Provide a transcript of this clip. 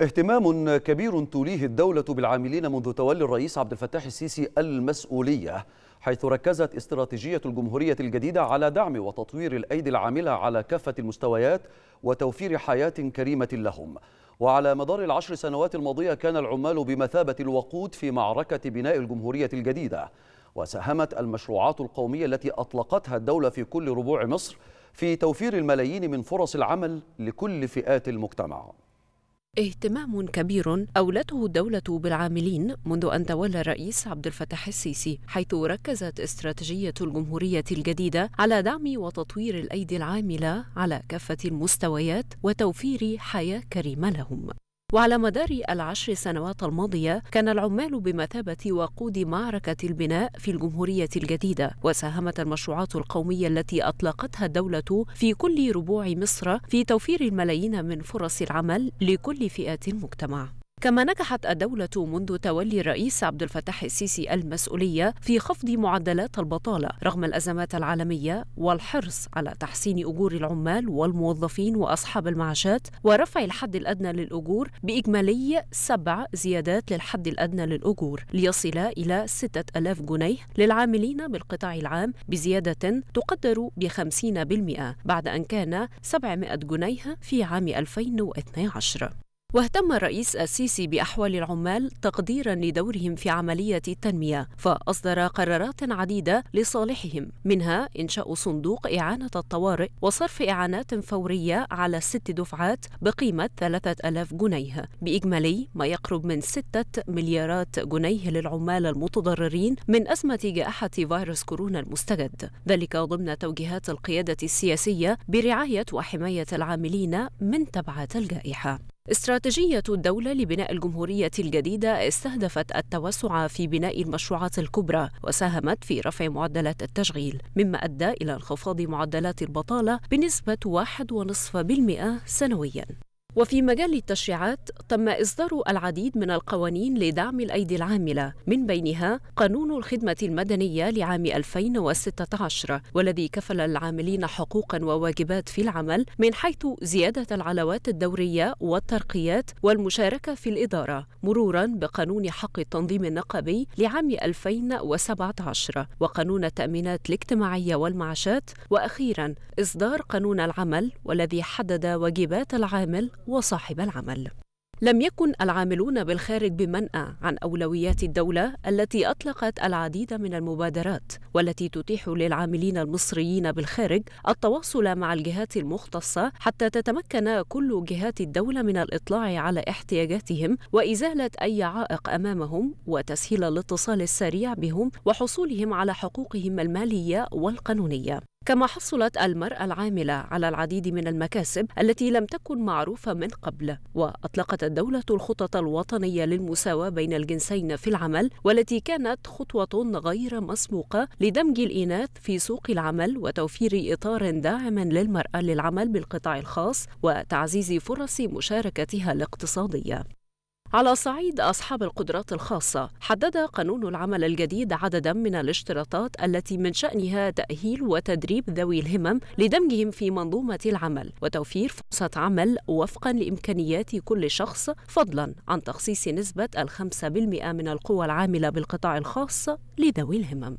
اهتمام كبير توليه الدولة بالعاملين منذ تولي الرئيس عبد الفتاح السيسي المسؤولية حيث ركزت استراتيجية الجمهورية الجديدة على دعم وتطوير الأيدي العاملة على كافة المستويات وتوفير حياة كريمة لهم وعلى مدار العشر سنوات الماضية كان العمال بمثابة الوقود في معركة بناء الجمهورية الجديدة وساهمت المشروعات القومية التي أطلقتها الدولة في كل ربوع مصر في توفير الملايين من فرص العمل لكل فئات المجتمع اهتمام كبير أولته الدولة بالعاملين منذ أن تولى الرئيس عبد الفتاح السيسي حيث ركزت استراتيجية الجمهورية الجديدة على دعم وتطوير الأيدي العاملة على كافة المستويات وتوفير حياة كريمة لهم وعلى مدار العشر سنوات الماضية كان العمال بمثابة وقود معركة البناء في الجمهورية الجديدة وساهمت المشروعات القومية التي أطلقتها الدولة في كل ربوع مصر في توفير الملايين من فرص العمل لكل فئات المجتمع كما نجحت الدولة منذ تولي الرئيس عبد الفتاح السيسي المسؤولية في خفض معدلات البطالة رغم الأزمات العالمية والحرص على تحسين أجور العمال والموظفين وأصحاب المعاشات ورفع الحد الأدنى للأجور بإجمالي سبع زيادات للحد الأدنى للأجور ليصل إلى 6000 جنيه للعاملين بالقطاع العام بزيادة تقدر ب 50% بعد أن كان 700 جنيه في عام 2012 واهتم الرئيس السيسي بأحوال العمال تقديرا لدورهم في عملية التنمية فأصدر قرارات عديدة لصالحهم منها إنشاء صندوق إعانة الطوارئ وصرف إعانات فورية على ست دفعات بقيمة 3000 جنيه بإجمالي ما يقرب من 6 مليارات جنيه للعمال المتضررين من أزمة جائحة فيروس كورونا المستجد ذلك ضمن توجيهات القيادة السياسية برعاية وحماية العاملين من تبعات الجائحة استراتيجية الدولة لبناء الجمهورية الجديدة استهدفت التوسع في بناء المشروعات الكبرى وساهمت في رفع معدلات التشغيل مما أدى إلى انخفاض معدلات البطالة بنسبة 1.5% سنوياً وفي مجال التشريعات تم إصدار العديد من القوانين لدعم الأيدي العاملة من بينها قانون الخدمة المدنية لعام 2016 والذي كفل العاملين حقوقا وواجبات في العمل من حيث زيادة العلاوات الدورية والترقيات والمشاركة في الإدارة مرورا بقانون حق التنظيم النقابي لعام 2017 وقانون التأمينات الاجتماعية والمعاشات وأخيرا إصدار قانون العمل والذي حدد واجبات العامل وصاحب العمل لم يكن العاملون بالخارج بمنأى عن أولويات الدولة التي أطلقت العديد من المبادرات والتي تتيح للعاملين المصريين بالخارج التواصل مع الجهات المختصة حتى تتمكن كل جهات الدولة من الإطلاع على احتياجاتهم وإزالة أي عائق أمامهم وتسهيل الاتصال السريع بهم وحصولهم على حقوقهم المالية والقانونية. كما حصلت المرأة العاملة على العديد من المكاسب التي لم تكن معروفة من قبل وأطلقت الدولة الخطط الوطنية للمساواة بين الجنسين في العمل والتي كانت خطوة غير مسبوقة لدمج الإناث في سوق العمل وتوفير إطار داعم للمرأة للعمل بالقطاع الخاص وتعزيز فرص مشاركتها الاقتصادية على صعيد أصحاب القدرات الخاصة حدد قانون العمل الجديد عددا من الاشتراطات التي من شأنها تأهيل وتدريب ذوي الهمم لدمجهم في منظومة العمل وتوفير فرصة عمل وفقا لإمكانيات كل شخص فضلا عن تخصيص نسبة الخمسة بالمئة من القوى العاملة بالقطاع الخاص لذوي الهمم